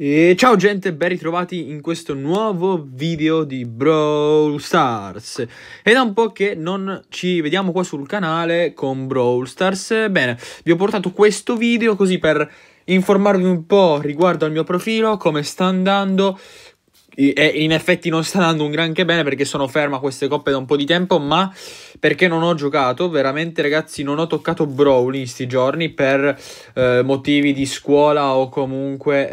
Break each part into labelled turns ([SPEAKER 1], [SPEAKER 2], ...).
[SPEAKER 1] E ciao gente, ben ritrovati in questo nuovo video di Brawl Stars È da un po' che non ci vediamo qua sul canale con Brawl Stars Bene, vi ho portato questo video così per informarvi un po' riguardo al mio profilo, come sta andando e in effetti non sta andando un granché bene perché sono fermo a queste coppe da un po' di tempo, ma perché non ho giocato, veramente ragazzi non ho toccato Brawl in questi giorni per eh, motivi di scuola o comunque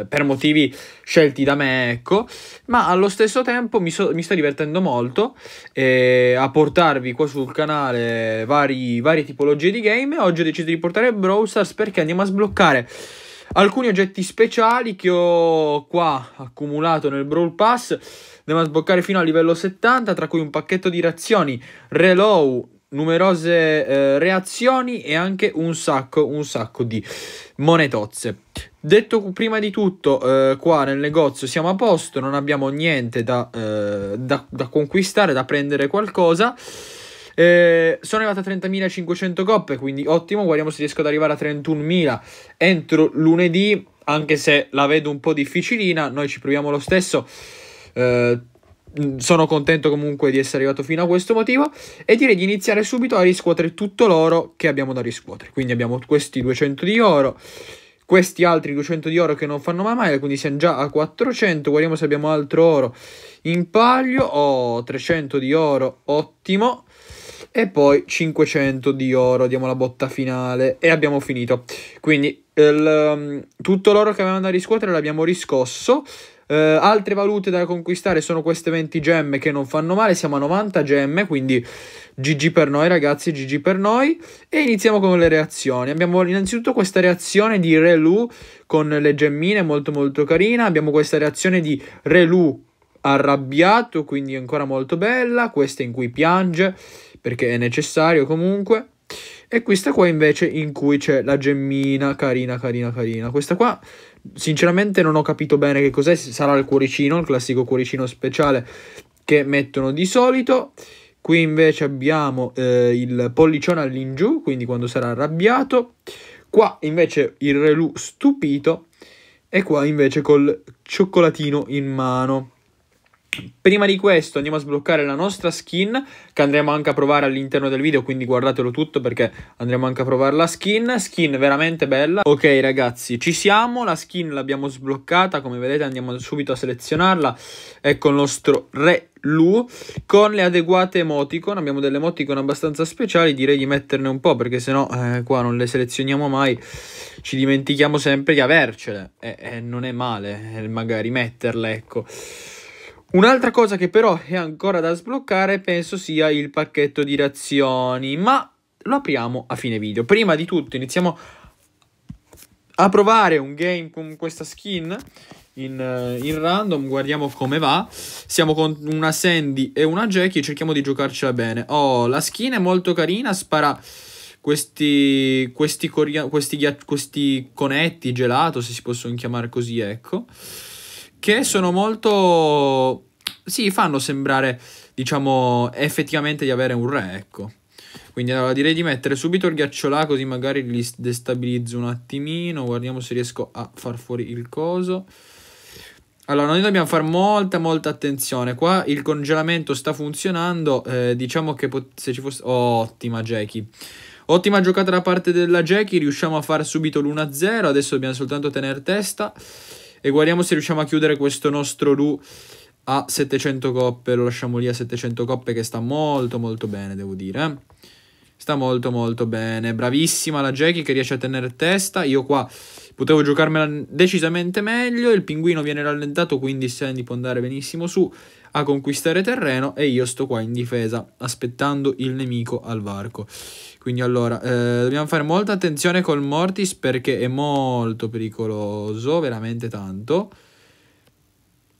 [SPEAKER 1] eh, per motivi scelti da me, ecco, ma allo stesso tempo mi, so, mi sto divertendo molto eh, a portarvi qua sul canale vari, varie tipologie di game oggi ho deciso di portare Brawl Stars perché andiamo a sbloccare Alcuni oggetti speciali che ho qua accumulato nel Brawl Pass, devo sboccare fino a livello 70, tra cui un pacchetto di reazioni, reload, numerose eh, reazioni e anche un sacco, un sacco di monetozze. Detto prima di tutto, eh, qua nel negozio siamo a posto, non abbiamo niente da, eh, da, da conquistare, da prendere qualcosa. Eh, sono arrivato a 30.500 coppe, quindi ottimo. Guardiamo se riesco ad arrivare a 31.000 entro lunedì, anche se la vedo un po' difficilina. Noi ci proviamo lo stesso. Eh, sono contento comunque di essere arrivato fino a questo motivo e direi di iniziare subito a riscuotere tutto l'oro che abbiamo da riscuotere. Quindi abbiamo questi 200 di oro, questi altri 200 di oro che non fanno mai male, quindi siamo già a 400. Guardiamo se abbiamo altro oro in palio. Ho oh, 300 di oro, ottimo e poi 500 di oro, diamo la botta finale e abbiamo finito. Quindi il, um, tutto l'oro che avevamo da riscuotere l'abbiamo riscosso. Eh, altre valute da conquistare sono queste 20 gemme che non fanno male, siamo a 90 gemme, quindi GG per noi ragazzi, GG per noi. E iniziamo con le reazioni. Abbiamo innanzitutto questa reazione di Relu con le gemmine, molto molto carina. Abbiamo questa reazione di Relu arrabbiato, quindi ancora molto bella, questa in cui piange perché è necessario comunque. E questa qua invece in cui c'è la gemmina carina, carina, carina. Questa qua sinceramente non ho capito bene che cos'è, sarà il cuoricino, il classico cuoricino speciale che mettono di solito. Qui invece abbiamo eh, il pollicione all'ingiù, quindi quando sarà arrabbiato. Qua invece il relù stupito e qua invece col cioccolatino in mano. Prima di questo andiamo a sbloccare la nostra skin che andremo anche a provare all'interno del video quindi guardatelo tutto perché andremo anche a provare la skin, skin veramente bella Ok ragazzi ci siamo, la skin l'abbiamo sbloccata come vedete andiamo subito a selezionarla Ecco il nostro re Lu con le adeguate emoticon, abbiamo delle emoticon abbastanza speciali direi di metterne un po' perché sennò eh, qua non le selezioniamo mai ci dimentichiamo sempre di avercele e, e non è male eh, magari metterle ecco Un'altra cosa che però è ancora da sbloccare penso sia il pacchetto di razioni, ma lo apriamo a fine video. Prima di tutto iniziamo a provare un game con questa skin in, eh, in random, guardiamo come va. Siamo con una Sandy e una Jackie cerchiamo di giocarcela bene. Oh, la skin è molto carina, spara questi, questi, questi, questi conetti gelato, se si possono chiamare così, ecco che sono molto... sì, fanno sembrare, diciamo, effettivamente di avere un re, ecco. Quindi allora direi di mettere subito il ghiaccio là così magari li destabilizzo un attimino, guardiamo se riesco a far fuori il coso. Allora, noi dobbiamo fare molta, molta attenzione. Qua il congelamento sta funzionando. Eh, diciamo che se ci fosse... Oh, ottima Jackie. Ottima giocata da parte della Jackie. Riusciamo a fare subito l'1-0. Adesso dobbiamo soltanto tenere testa. E guardiamo se riusciamo a chiudere questo nostro Ru a 700 coppe. Lo lasciamo lì a 700 coppe che sta molto molto bene, devo dire. Eh. Sta molto molto bene. Bravissima la Jackie che riesce a tenere testa. Io qua potevo giocarmela decisamente meglio. Il pinguino viene rallentato, quindi Sandy può andare benissimo su a conquistare terreno e io sto qua in difesa aspettando il nemico al varco. Quindi allora eh, dobbiamo fare molta attenzione col Mortis perché è molto pericoloso, veramente tanto.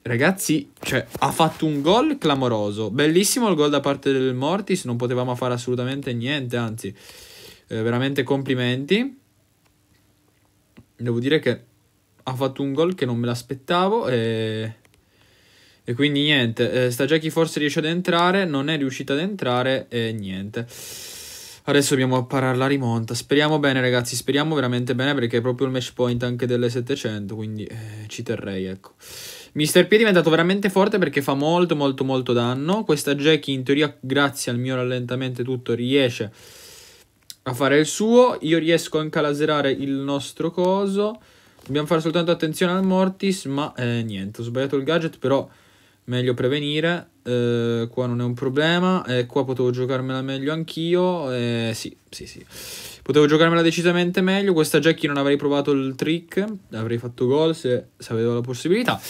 [SPEAKER 1] Ragazzi, cioè, ha fatto un gol clamoroso. Bellissimo il gol da parte del Mortis, non potevamo fare assolutamente niente, anzi, eh, veramente complimenti. Devo dire che ha fatto un gol che non me l'aspettavo e e quindi niente, eh, sta Jackie forse riesce ad entrare, non è riuscita ad entrare e niente. Adesso dobbiamo apparare la rimonta. Speriamo bene ragazzi, speriamo veramente bene perché è proprio il match point anche delle 700, quindi eh, ci terrei, ecco. Mister P è diventato veramente forte perché fa molto molto molto danno. Questa Jackie in teoria grazie al mio rallentamento e tutto riesce a fare il suo. Io riesco anche a laserare il nostro coso. Dobbiamo fare soltanto attenzione al Mortis, ma eh, niente, ho sbagliato il gadget però meglio prevenire, eh, qua non è un problema, eh, qua potevo giocarmela meglio anch'io, eh, sì, sì, sì. Potevo giocarmela decisamente meglio, questa Jackie non avrei provato il trick, avrei fatto gol se, se avevo la possibilità.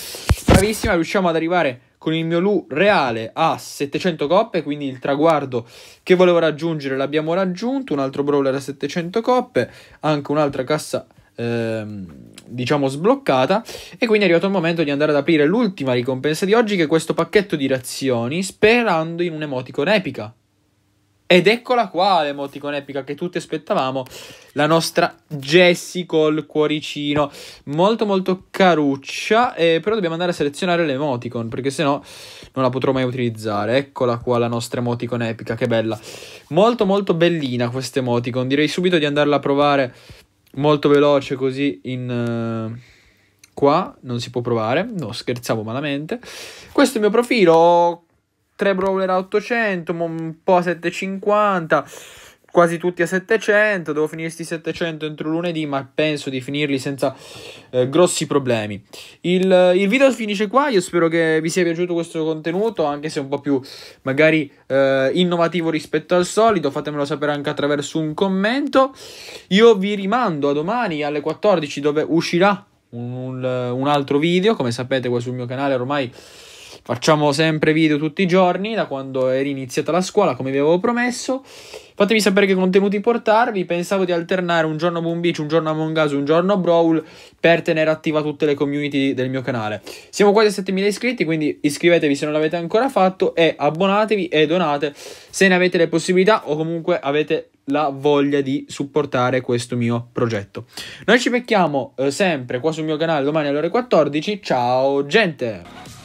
[SPEAKER 1] Bravissima, riusciamo ad arrivare con il mio Lu reale a 700 coppe, quindi il traguardo che volevo raggiungere l'abbiamo raggiunto, un altro brawler a 700 coppe, anche un'altra cassa ehm, diciamo sbloccata e quindi è arrivato il momento di andare ad aprire l'ultima ricompensa di oggi che è questo pacchetto di razioni sperando in un emoticon epica ed eccola qua l'emoticon epica che tutti aspettavamo la nostra Jessie col cuoricino molto molto caruccia eh, però dobbiamo andare a selezionare l'emoticon perché sennò non la potrò mai utilizzare eccola qua la nostra emoticon epica che bella molto molto bellina questa emoticon direi subito di andarla a provare molto veloce così in... Uh, qua, non si può provare, no scherzavo malamente. Questo è il mio profilo, 3 brawler a 800, un po' a 750 quasi tutti a 700, devo finire questi 700 entro lunedì, ma penso di finirli senza eh, grossi problemi. Il, il, video finisce qua, io spero che vi sia piaciuto questo contenuto, anche se un po' più magari eh, innovativo rispetto al solito, fatemelo sapere anche attraverso un commento. Io vi rimando a domani alle 14 dove uscirà un, un, un altro video, come sapete qua sul mio canale ormai Facciamo sempre video tutti i giorni, da quando è iniziata la scuola, come vi avevo promesso. Fatemi sapere che contenuti portarvi. Pensavo di alternare un giorno Boom Beach, un giorno Among Us, un giorno Brawl per tenere attiva tutte le community del mio canale. Siamo quasi a 7000 iscritti, quindi iscrivetevi se non l'avete ancora fatto e abbonatevi e donate se ne avete le possibilità o comunque avete la voglia di supportare questo mio progetto. Noi ci becchiamo eh, sempre qua sul mio canale domani alle ore 14. Ciao gente!